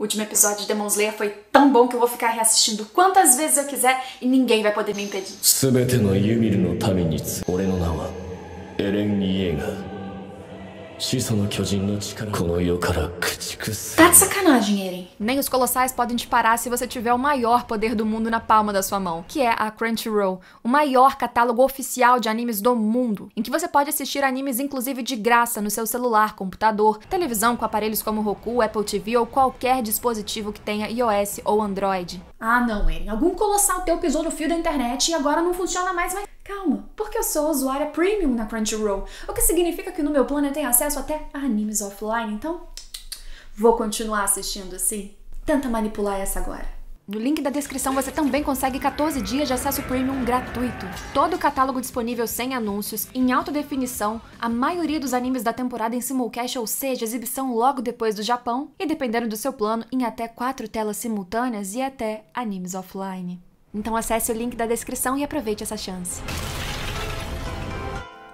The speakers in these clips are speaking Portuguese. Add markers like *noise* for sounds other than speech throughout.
O último episódio de Demon Slayer foi tão bom que eu vou ficar reassistindo quantas vezes eu quiser e ninguém vai poder me impedir. Tá de sacanagem, Eren. Nem os colossais podem te parar se você tiver o maior poder do mundo na palma da sua mão, que é a Crunchyroll, o maior catálogo oficial de animes do mundo, em que você pode assistir animes inclusive de graça no seu celular, computador, televisão com aparelhos como Roku, Apple TV ou qualquer dispositivo que tenha iOS ou Android. Ah não, Eren, algum colossal teu pisou no fio da internet e agora não funciona mais, mas Calma, porque eu sou usuária premium na Crunchyroll, o que significa que no meu plano eu tenho acesso até a animes offline, então vou continuar assistindo assim. Tenta manipular essa agora. No link da descrição você também consegue 14 dias de acesso premium gratuito. Todo o catálogo disponível sem anúncios, em alta definição, a maioria dos animes da temporada em simulcast, ou seja, exibição logo depois do Japão, e dependendo do seu plano, em até 4 telas simultâneas e até animes offline. Então acesse o link da descrição e aproveite essa chance.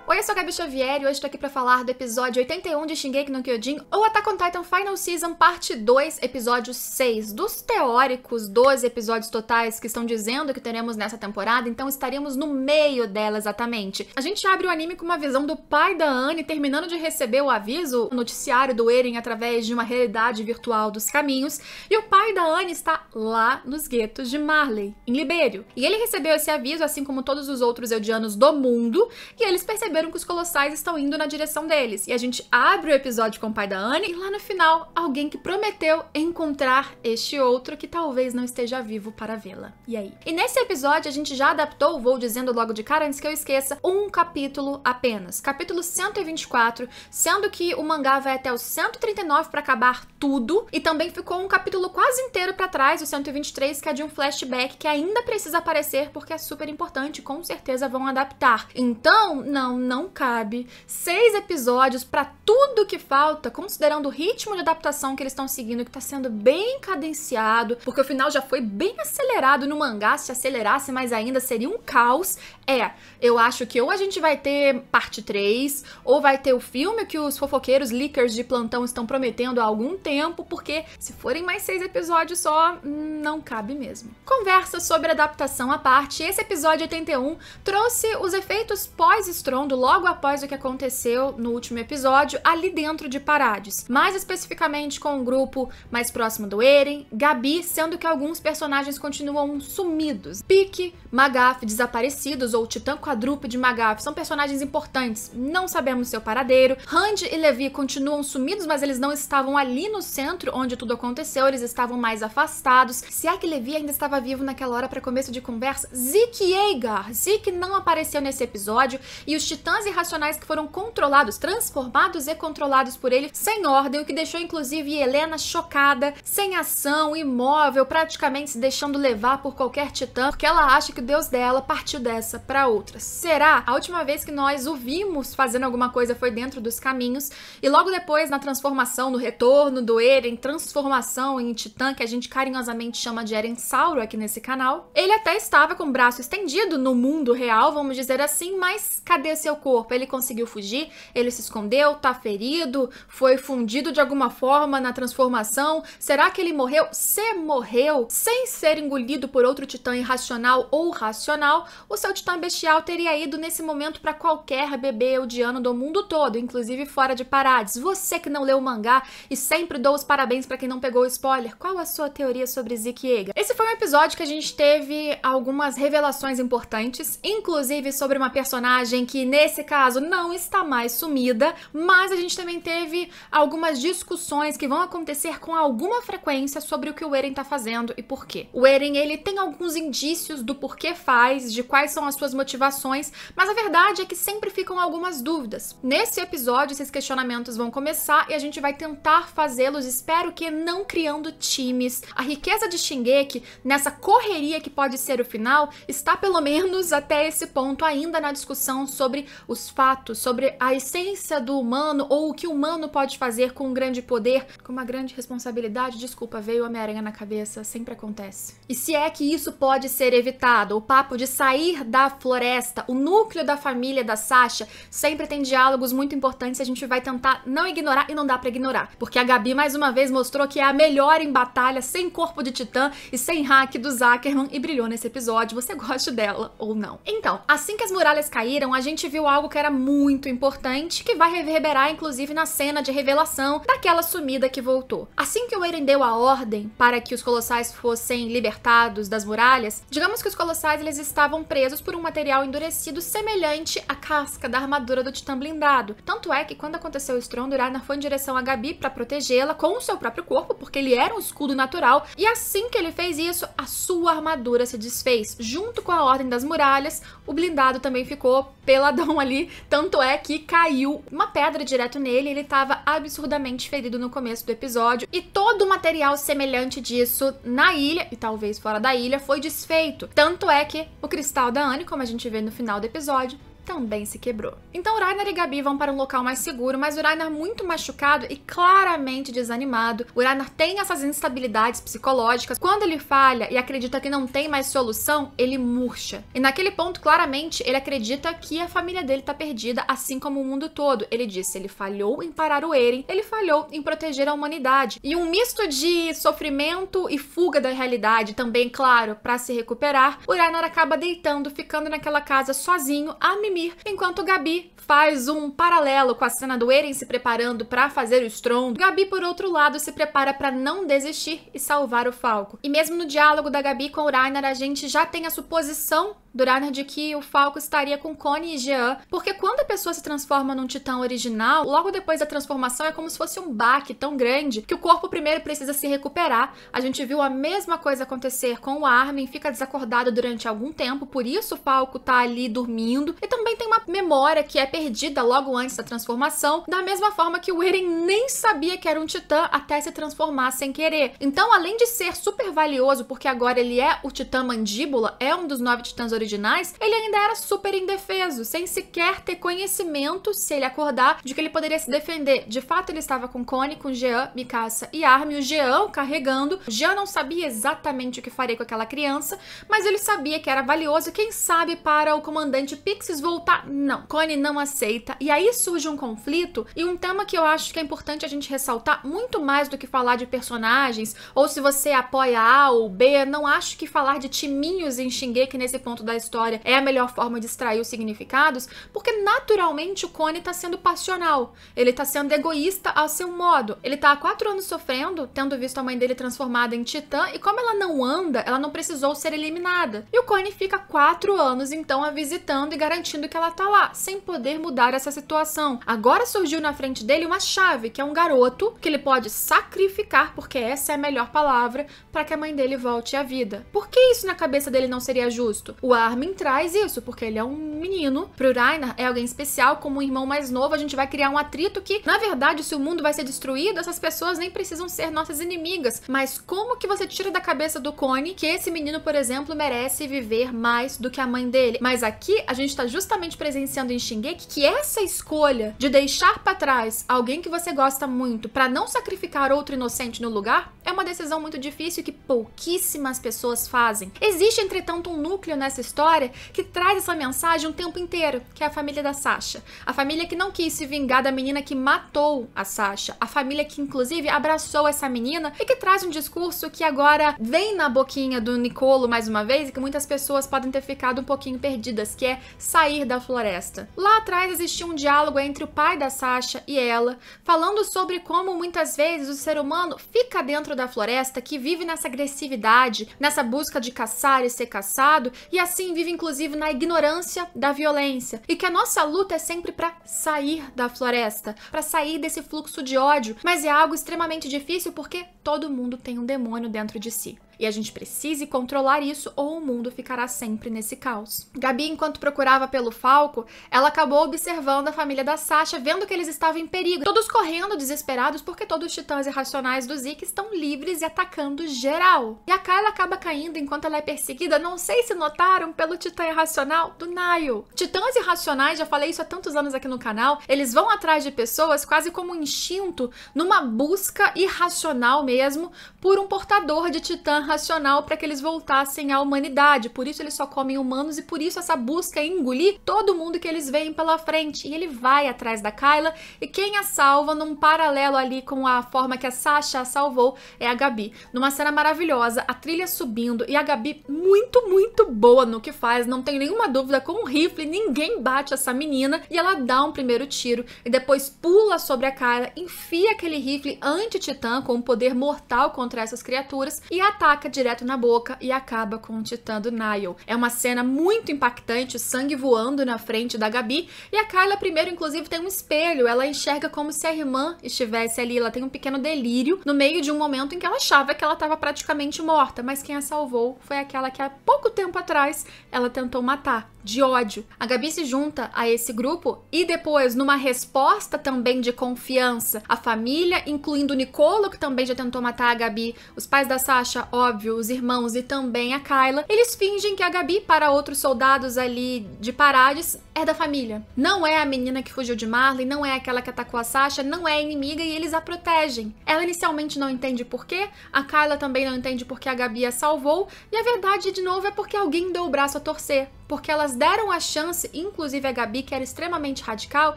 Oi, eu sou a Gabi Xavier e hoje estou aqui para falar do episódio 81 de Shingeki no Kyojin ou Attack on Titan Final Season Parte 2, Episódio 6. Dos teóricos 12 episódios totais que estão dizendo que teremos nessa temporada, então estaríamos no meio dela exatamente. A gente abre o anime com uma visão do pai da Anne terminando de receber o aviso o noticiário do Eren através de uma realidade virtual dos caminhos e o pai da Anne está lá nos guetos de Marley, em Libério. E ele recebeu esse aviso assim como todos os outros eudianos do mundo e eles perceberam perceberam que os colossais estão indo na direção deles. E a gente abre o episódio com o pai da Anne e lá no final, alguém que prometeu encontrar este outro que talvez não esteja vivo para vê-la. E aí? E nesse episódio a gente já adaptou, vou dizendo logo de cara antes que eu esqueça, um capítulo apenas. Capítulo 124, sendo que o mangá vai até o 139 para acabar tudo e também ficou um capítulo quase inteiro para trás, o 123, que é de um flashback que ainda precisa aparecer porque é super importante, com certeza vão adaptar. Então, não, não cabe. Seis episódios para tudo que falta, considerando o ritmo de adaptação que eles estão seguindo, que tá sendo bem cadenciado, porque o final já foi bem acelerado no mangá, se acelerasse mais ainda seria um caos. É, eu acho que ou a gente vai ter parte 3, ou vai ter o filme que os fofoqueiros leakers de plantão estão prometendo há algum tempo, porque se forem mais seis episódios só, não cabe mesmo. Conversa sobre adaptação à parte, esse episódio 81 trouxe os efeitos pós-estrondo logo após o que aconteceu no último episódio, ali dentro de Parades, mais especificamente com o um grupo mais próximo do Eren, Gabi, sendo que alguns personagens continuam sumidos. Pique, Magaf desaparecidos ou Titã Quadrúpede Magaf são personagens importantes, não sabemos seu é paradeiro. Hand e Levi continuam sumidos, mas eles não estavam ali no centro onde tudo aconteceu, eles estavam mais afastados. Se é que Levi ainda estava vivo naquela hora para começo de conversa, Zeke e Agar. Zeke não apareceu nesse episódio e os Titãs titãs irracionais que foram controlados, transformados e controlados por ele sem ordem, o que deixou inclusive Helena chocada, sem ação, imóvel, praticamente se deixando levar por qualquer titã, porque ela acha que o deus dela partiu dessa para outra. Será? A última vez que nós o vimos fazendo alguma coisa foi dentro dos caminhos e logo depois na transformação, no retorno do Eren, transformação em titã que a gente carinhosamente chama de Eren Sauro aqui nesse canal. Ele até estava com o braço estendido no mundo real, vamos dizer assim, mas cadê seu corpo? Ele conseguiu fugir? Ele se escondeu? Tá ferido? Foi fundido de alguma forma na transformação? Será que ele morreu? Se morreu sem ser engolido por outro titã irracional ou racional, o seu titã bestial teria ido nesse momento para qualquer bebê eudiano do mundo todo, inclusive fora de Parades. Você que não leu o mangá e sempre dou os parabéns para quem não pegou o spoiler. Qual a sua teoria sobre Zeke Yeager? Esse foi um episódio que a gente teve algumas revelações importantes, inclusive sobre uma personagem que nesse Nesse caso, não está mais sumida, mas a gente também teve algumas discussões que vão acontecer com alguma frequência sobre o que o Eren está fazendo e por quê. O Eren, ele tem alguns indícios do porquê faz, de quais são as suas motivações, mas a verdade é que sempre ficam algumas dúvidas. Nesse episódio, esses questionamentos vão começar e a gente vai tentar fazê-los, espero que não criando times. A riqueza de Shingeki, nessa correria que pode ser o final, está pelo menos até esse ponto ainda na discussão sobre os fatos, sobre a essência do humano ou o que o humano pode fazer com um grande poder, com uma grande responsabilidade. Desculpa, veio Homem-Aranha na cabeça, sempre acontece. E se é que isso pode ser evitado, o papo de sair da floresta, o núcleo da família da Sasha sempre tem diálogos muito importantes, a gente vai tentar não ignorar e não dá para ignorar, porque a Gabi mais uma vez mostrou que é a melhor em batalha, sem corpo de titã e sem hack do Zuckerman e brilhou nesse episódio. Você gosta dela ou não? Então, assim que as muralhas caíram, a gente viu algo que era muito importante, que vai reverberar inclusive na cena de revelação daquela sumida que voltou. Assim que o Eren deu a ordem para que os colossais fossem libertados das muralhas, digamos que os colossais eles estavam presos por um material endurecido semelhante à casca da armadura do titã blindado. Tanto é que quando aconteceu o estrondo, Ragnar foi em direção a Gabi para protegê-la com o seu próprio corpo, porque ele era um escudo natural, e assim que ele fez isso, a sua armadura se desfez. Junto com a ordem das muralhas, o blindado também ficou peladão chão então, ali. Tanto é que caiu uma pedra direto nele, ele estava absurdamente ferido no começo do episódio. E todo o material semelhante disso na ilha, e talvez fora da ilha, foi desfeito. Tanto é que o cristal da Anne, como a gente vê no final do episódio, também se quebrou. Então Rainer e Gabi vão para um local mais seguro, mas o Rainer muito machucado e claramente desanimado. O Rainer tem essas instabilidades psicológicas. Quando ele falha e acredita que não tem mais solução, ele murcha. E naquele ponto, claramente, ele acredita que a família dele está perdida, assim como o mundo todo. Ele disse, ele falhou em parar o Eren, ele falhou em proteger a humanidade. E um misto de sofrimento e fuga da realidade também, claro, para se recuperar, o Rainer acaba deitando, ficando naquela casa sozinho, a mim dormir, enquanto Gabi faz um paralelo com a cena do Eren se preparando para fazer o estrondo. Gabi, por outro lado, se prepara para não desistir e salvar o Falco. E mesmo no diálogo da Gabi com o Rainer, a gente já tem a suposição do Rainer de que o Falco estaria com Connie e Jean, porque quando a pessoa se transforma num titã original, logo depois da transformação é como se fosse um baque tão grande que o corpo primeiro precisa se recuperar. A gente viu a mesma coisa acontecer com o Armin, fica desacordado durante algum tempo, por isso o Falco tá ali dormindo. Então também tem uma memória que é perdida logo antes da transformação, da mesma forma que o Eren nem sabia que era um titã até se transformar sem querer. Então, além de ser super valioso, porque agora ele é o titã mandíbula, é um dos nove titãs originais, ele ainda era super indefeso, sem sequer ter conhecimento, se ele acordar, de que ele poderia se defender. De fato, ele estava com Connie, com Jean, Mikasa e Armin, o Jean o carregando. Jean não sabia exatamente o que faria com aquela criança, mas ele sabia que era valioso, quem sabe para o comandante Pixis voltar desculpa, não. Cone não aceita. E aí surge um conflito e um tema que eu acho que é importante a gente ressaltar muito mais do que falar de personagens ou se você apoia A ou B. Não acho que falar de timinhos em Shingeki nesse ponto da história é a melhor forma de extrair os significados, porque naturalmente o Cone tá sendo passional. Ele tá sendo egoísta ao seu modo. Ele tá há quatro anos sofrendo, tendo visto a mãe dele transformada em titã, e como ela não anda, ela não precisou ser eliminada. E o Cone fica quatro anos então a visitando e garantindo que ela tá lá, sem poder mudar essa situação. Agora surgiu na frente dele uma chave, que é um garoto que ele pode sacrificar, porque essa é a melhor palavra, para que a mãe dele volte à vida. Por que isso na cabeça dele não seria justo? O Armin traz isso, porque ele é um menino. Pro Reinhard é alguém especial, como um irmão mais novo, a gente vai criar um atrito que, na verdade, se o mundo vai ser destruído, essas pessoas nem precisam ser nossas inimigas. Mas como que você tira da cabeça do Cone que esse menino, por exemplo, merece viver mais do que a mãe dele? Mas aqui a gente tá justamente justamente presenciando em Shingeki que essa escolha de deixar para trás alguém que você gosta muito para não sacrificar outro inocente no lugar é uma decisão muito difícil que pouquíssimas pessoas fazem. Existe, entretanto, um núcleo nessa história que traz essa mensagem o tempo inteiro, que é a família da Sasha. A família que não quis se vingar da menina que matou a Sasha. A família que, inclusive, abraçou essa menina e que traz um discurso que agora vem na boquinha do Nicolo mais uma vez e que muitas pessoas podem ter ficado um pouquinho perdidas, que é sair sair da floresta. Lá atrás existia um diálogo entre o pai da Sasha e ela, falando sobre como muitas vezes o ser humano fica dentro da floresta, que vive nessa agressividade, nessa busca de caçar e ser caçado, e assim vive inclusive na ignorância da violência. E que a nossa luta é sempre para sair da floresta, para sair desse fluxo de ódio, mas é algo extremamente difícil porque todo mundo tem um demônio dentro de si. E a gente precise controlar isso ou o mundo ficará sempre nesse caos. Gabi, enquanto procurava pelo Falco, ela acabou observando a família da Sasha, vendo que eles estavam em perigo, todos correndo desesperados porque todos os titãs irracionais do Zeke estão livres e atacando geral. E a Kyla acaba caindo enquanto ela é perseguida, não sei se notaram, pelo titã irracional do Nile. Titãs irracionais, já falei isso há tantos anos aqui no canal, eles vão atrás de pessoas quase como um instinto, numa busca irracional mesmo, por um portador de titã racional para que eles voltassem à humanidade. Por isso eles só comem humanos e por isso essa busca é engolir todo mundo que eles veem pela frente. E ele vai atrás da Kyla e quem a salva num paralelo ali com a forma que a Sasha a salvou é a Gabi. Numa cena maravilhosa, a trilha subindo e a Gabi muito, muito boa no que faz, não tenho nenhuma dúvida, com um rifle ninguém bate essa menina e ela dá um primeiro tiro e depois pula sobre a Kyla, enfia aquele rifle anti-titã com um poder mortal contra essas criaturas e ataca faca direto na boca e acaba com o titã do Niall. É uma cena muito impactante, o sangue voando na frente da Gabi. E a Kyla primeiro, inclusive, tem um espelho. Ela enxerga como se a irmã estivesse ali. Ela tem um pequeno delírio no meio de um momento em que ela achava que ela estava praticamente morta. Mas quem a salvou foi aquela que há pouco tempo atrás ela tentou matar, de ódio. A Gabi se junta a esse grupo e depois, numa resposta também de confiança, a família, incluindo o Nicolo, que também já tentou matar a Gabi, os pais da Sasha, ó, óbvio, os irmãos e também a Kyla, eles fingem que a Gabi, para outros soldados ali de Parades, é da família. Não é a menina que fugiu de Marley, não é aquela que atacou a Sasha, não é inimiga e eles a protegem. Ela inicialmente não entende por quê, a Kyla também não entende porque a Gabi a salvou, e a verdade, de novo, é porque alguém deu o braço a torcer porque elas deram a chance, inclusive a Gabi, que era extremamente radical,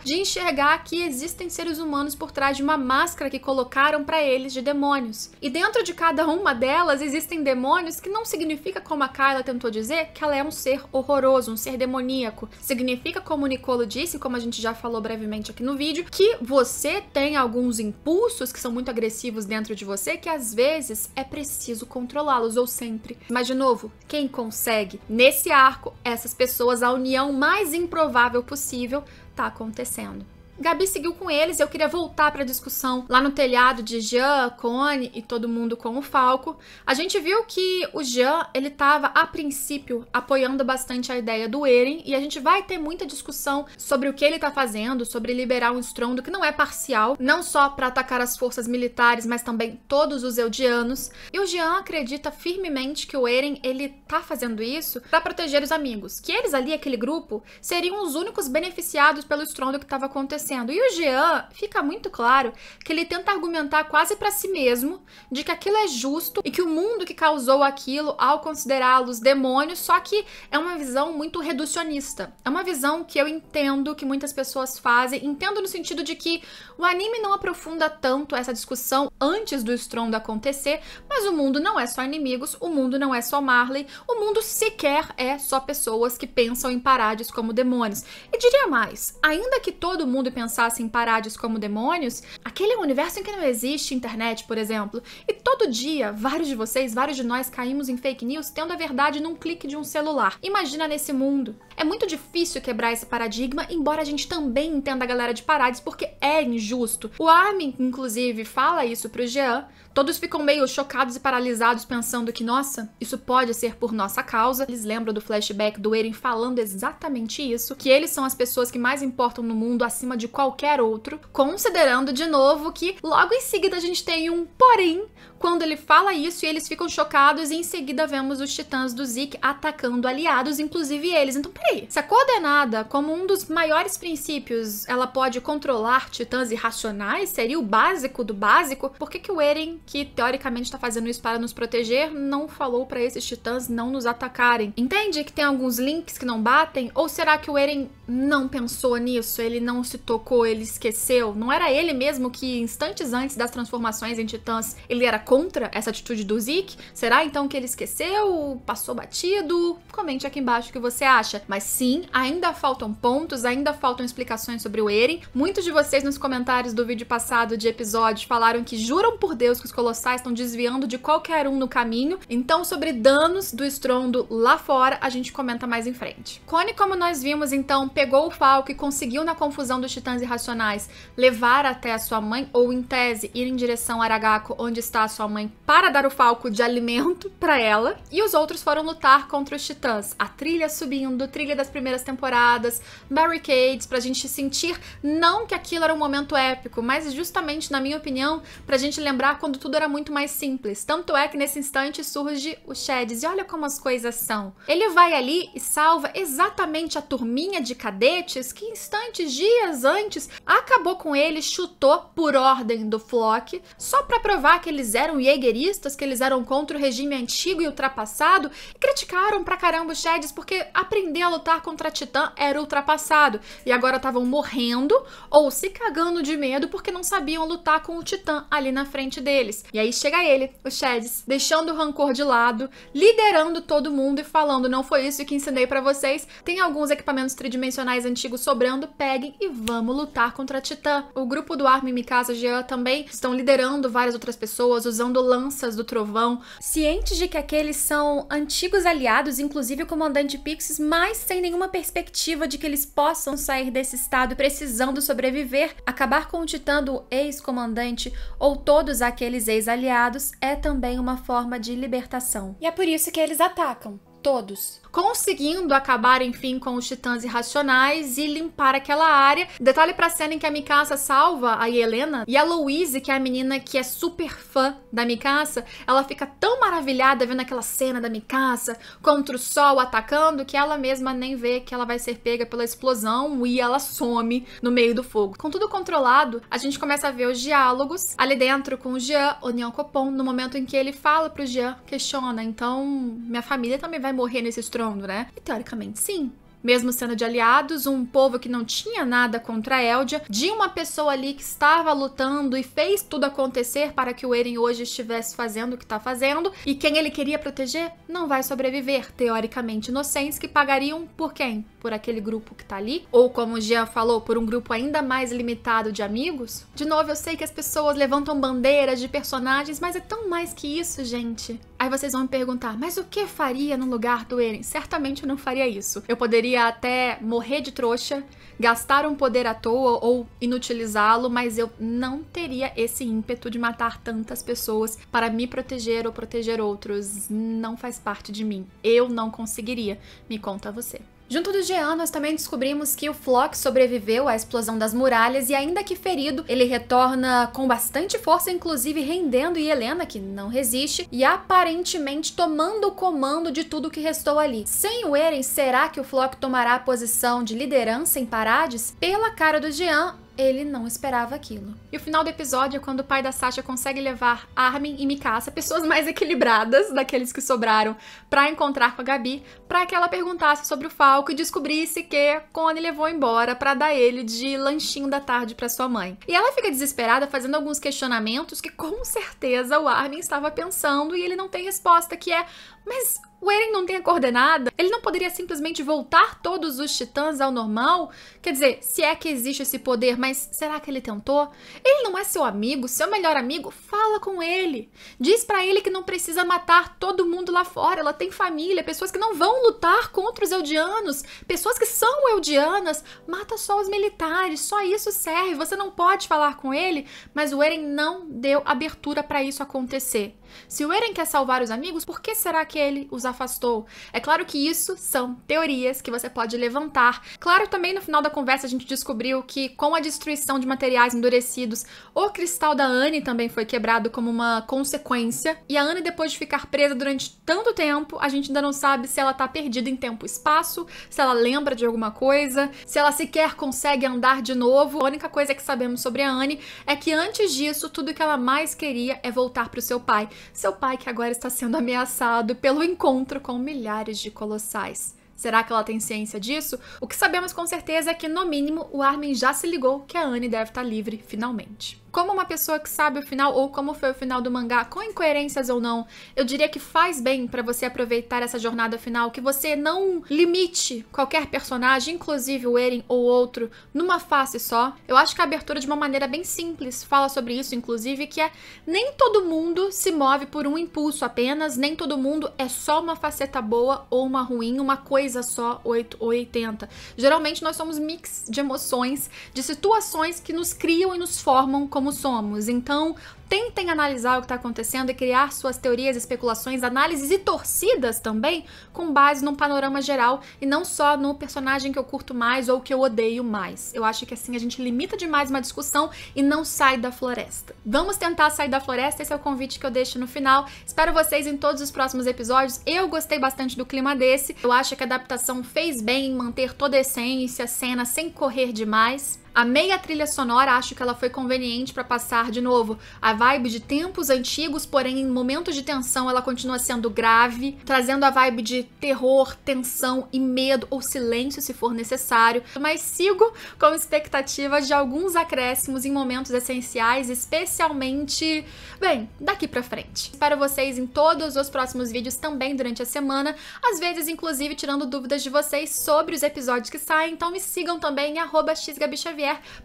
de enxergar que existem seres humanos por trás de uma máscara que colocaram para eles de demônios. E dentro de cada uma delas existem demônios que não significa, como a Kyla tentou dizer, que ela é um ser horroroso, um ser demoníaco. Significa, como o Nicolo disse, como a gente já falou brevemente aqui no vídeo, que você tem alguns impulsos que são muito agressivos dentro de você que às vezes é preciso controlá-los, ou sempre. Mas, de novo, quem consegue nesse arco é essas pessoas a união mais improvável possível está acontecendo. Gabi seguiu com eles e eu queria voltar para a discussão lá no telhado de Jean, Cone e todo mundo com o Falco. A gente viu que o Jean, ele tava a princípio apoiando bastante a ideia do Eren e a gente vai ter muita discussão sobre o que ele tá fazendo, sobre liberar um estrondo que não é parcial, não só para atacar as forças militares, mas também todos os eudianos. E o Jean acredita firmemente que o Eren, ele tá fazendo isso para proteger os amigos, que eles ali, aquele grupo, seriam os únicos beneficiados pelo estrondo que estava acontecendo acontecendo. E o Jean fica muito claro que ele tenta argumentar quase para si mesmo de que aquilo é justo e que o mundo que causou aquilo ao considerá-los demônios, só que é uma visão muito reducionista. É uma visão que eu entendo que muitas pessoas fazem, entendo no sentido de que o anime não aprofunda tanto essa discussão antes do estrondo acontecer, mas o mundo não é só inimigos, o mundo não é só Marley, o mundo sequer é só pessoas que pensam em Parades como demônios. E diria mais, ainda que todo mundo pensasse em Parades como demônios, aquele é um universo em que não existe internet, por exemplo. E todo dia, vários de vocês, vários de nós caímos em fake news tendo a verdade num clique de um celular. Imagina nesse mundo. É muito difícil quebrar esse paradigma, embora a gente também entenda a galera de Parades, porque é injusto. O Armin, inclusive, fala isso pro Jean. Todos ficam meio chocados e paralisados, pensando que, nossa, isso pode ser por nossa causa. Eles lembram do flashback do Eren falando exatamente isso: que eles são as pessoas que mais importam no mundo acima de qualquer outro, considerando de novo que logo em seguida a gente tem um porém quando ele fala isso e eles ficam chocados e em seguida vemos os titãs do Zik atacando aliados, inclusive eles. Então, peraí, se a coordenada, como um dos maiores princípios, ela pode controlar titãs irracionais, seria o básico do básico, por que, que o Eren, que teoricamente está fazendo isso para nos proteger, não falou para esses titãs não nos atacarem? Entende que tem alguns links que não batem? Ou será que o Eren não pensou nisso? Ele não se tocou, ele esqueceu? Não era ele mesmo que, instantes antes das transformações em titãs, ele era contra essa atitude do Zeke? Será então que ele esqueceu? Passou batido? Comente aqui embaixo o que você acha. Mas sim, ainda faltam pontos, ainda faltam explicações sobre o Eren. Muitos de vocês nos comentários do vídeo passado de episódio falaram que juram por Deus que os colossais estão desviando de qualquer um no caminho. Então, sobre danos do estrondo lá fora, a gente comenta mais em frente. Cone, como nós vimos, então, pegou o palco e conseguiu na confusão dos titãs irracionais, levar até a sua mãe, ou em tese, ir em direção a Aragako, onde está a sua mãe, para dar o falco de alimento *laughs* para ela, e os outros foram lutar contra os titãs. A trilha subindo, trilha das primeiras temporadas, barricades, pra gente sentir não que aquilo era um momento épico, mas justamente, na minha opinião, pra gente lembrar quando tudo era muito mais simples. Tanto é que nesse instante surge o Sheds, e olha como as coisas são. Ele vai ali e salva exatamente a turminha de cadetes que instantes, dias antes, acabou com ele, chutou por ordem do Flock, só para provar que eles eram jägeristas, que eles eram contra o regime antigo e ultrapassado, e criticaram pra caramba os Sheds porque aprender a lutar contra a Titã era ultrapassado, e agora estavam morrendo ou se cagando de medo porque não sabiam lutar com o Titã ali na frente deles. E aí chega ele, o Sheds, deixando o rancor de lado, liderando todo mundo e falando: "Não foi isso que ensinei para vocês. Tem alguns equipamentos tridimensionais antigos sobrando, peguem e vão vamos lutar contra a Titã. O grupo do Armin Mikasa Jean também estão liderando várias outras pessoas, usando lanças do trovão. Cientes de que aqueles são antigos aliados, inclusive o comandante Pixis, mas sem nenhuma perspectiva de que eles possam sair desse estado precisando sobreviver, acabar com o Titã do ex-comandante ou todos aqueles ex-aliados é também uma forma de libertação. E é por isso que eles atacam todos, conseguindo acabar enfim com os titãs irracionais e limpar aquela área. Detalhe pra cena em que a Mikasa salva a Helena e a Louise, que é a menina que é super fã da Mikasa, ela fica tão maravilhada vendo aquela cena da Mikasa contra o sol atacando que ela mesma nem vê que ela vai ser pega pela explosão e ela some no meio do fogo. Com tudo controlado, a gente começa a ver os diálogos ali dentro com o Jean, o Neon Copon, no momento em que ele fala pro Jean, questiona, então minha família também vai vai morrer nesse estrondo, né? E teoricamente sim. Mesmo sendo de aliados, um povo que não tinha nada contra Eldia, de uma pessoa ali que estava lutando e fez tudo acontecer para que o Eren hoje estivesse fazendo o que está fazendo, e quem ele queria proteger não vai sobreviver. Teoricamente, inocentes que pagariam por quem? Por aquele grupo que está ali? Ou, como o Jean falou, por um grupo ainda mais limitado de amigos? De novo, eu sei que as pessoas levantam bandeiras de personagens, mas é tão mais que isso, gente. Aí vocês vão me perguntar, mas o que faria no lugar do Eren? Certamente eu não faria isso. Eu poderia até morrer de trouxa, gastar um poder à toa ou inutilizá-lo, mas eu não teria esse ímpeto de matar tantas pessoas para me proteger ou proteger outros. Não faz parte de mim. Eu não conseguiria. Me conta você. Junto do Jean, nós também descobrimos que o Flock sobreviveu à explosão das muralhas e, ainda que ferido, ele retorna com bastante força, inclusive rendendo Helena, que não resiste, e aparentemente tomando o comando de tudo que restou ali. Sem o Eren, será que o Flock tomará a posição de liderança em Parades? Pela cara do Jean, ele não esperava aquilo. E o final do episódio é quando o pai da Sasha consegue levar Armin e Mikasa, pessoas mais equilibradas daqueles que sobraram, para encontrar com a Gabi, para que ela perguntasse sobre o Falco e descobrisse que Connie levou embora para dar ele de lanchinho da tarde para sua mãe. E ela fica desesperada fazendo alguns questionamentos que com certeza o Armin estava pensando e ele não tem resposta, que é: mas o Eren não tem a coordenada? Ele não poderia simplesmente voltar todos os titãs ao normal? Quer dizer, se é que existe esse poder, mas será que ele tentou? Ele não é seu amigo, seu melhor amigo? Fala com ele. Diz para ele que não precisa matar todo mundo lá fora. Ela tem família, pessoas que não vão lutar contra os Eldianos, pessoas que são Eldianas. Mata só os militares, só isso serve. Você não pode falar com ele, mas o Eren não deu abertura para isso acontecer. Se o Eren quer salvar os amigos, por que será que ele os afastou. É claro que isso são teorias que você pode levantar. Claro, também no final da conversa a gente descobriu que com a destruição de materiais endurecidos, o cristal da Anne também foi quebrado como uma consequência. E a Anne, depois de ficar presa durante tanto tempo, a gente ainda não sabe se ela tá perdida em tempo e espaço, se ela lembra de alguma coisa, se ela sequer consegue andar de novo. A única coisa que sabemos sobre a Anne é que antes disso, tudo que ela mais queria é voltar para o seu pai. Seu pai que agora está sendo ameaçado pelo pelo encontro com milhares de colossais. Será que ela tem ciência disso? O que sabemos com certeza é que, no mínimo, o Armin já se ligou que a Anne deve estar livre finalmente como uma pessoa que sabe o final ou como foi o final do mangá, com incoerências ou não, eu diria que faz bem para você aproveitar essa jornada final, que você não limite qualquer personagem, inclusive o Eren ou outro, numa face só. Eu acho que a abertura de uma maneira bem simples fala sobre isso, inclusive, que é nem todo mundo se move por um impulso apenas, nem todo mundo é só uma faceta boa ou uma ruim, uma coisa só 8 ou 80. Geralmente nós somos mix de emoções, de situações que nos criam e nos formam como como somos. Então, tentem analisar o que está acontecendo e criar suas teorias, especulações, análises e torcidas também com base num panorama geral e não só no personagem que eu curto mais ou que eu odeio mais. Eu acho que assim a gente limita demais uma discussão e não sai da floresta. Vamos tentar sair da floresta, esse é o convite que eu deixo no final. Espero vocês em todos os próximos episódios. Eu gostei bastante do clima desse. Eu acho que a adaptação fez bem em manter toda a essência, a cena sem correr demais. A meia trilha sonora acho que ela foi conveniente para passar de novo a vibe de tempos antigos, porém em momentos de tensão ela continua sendo grave, trazendo a vibe de terror, tensão e medo ou silêncio se for necessário. Mas sigo com expectativas de alguns acréscimos em momentos essenciais, especialmente, bem, daqui para frente. Espero vocês em todos os próximos vídeos também durante a semana, às vezes inclusive tirando dúvidas de vocês sobre os episódios que saem. Então me sigam também em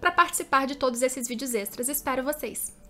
para participar de todos esses vídeos extras. Espero vocês!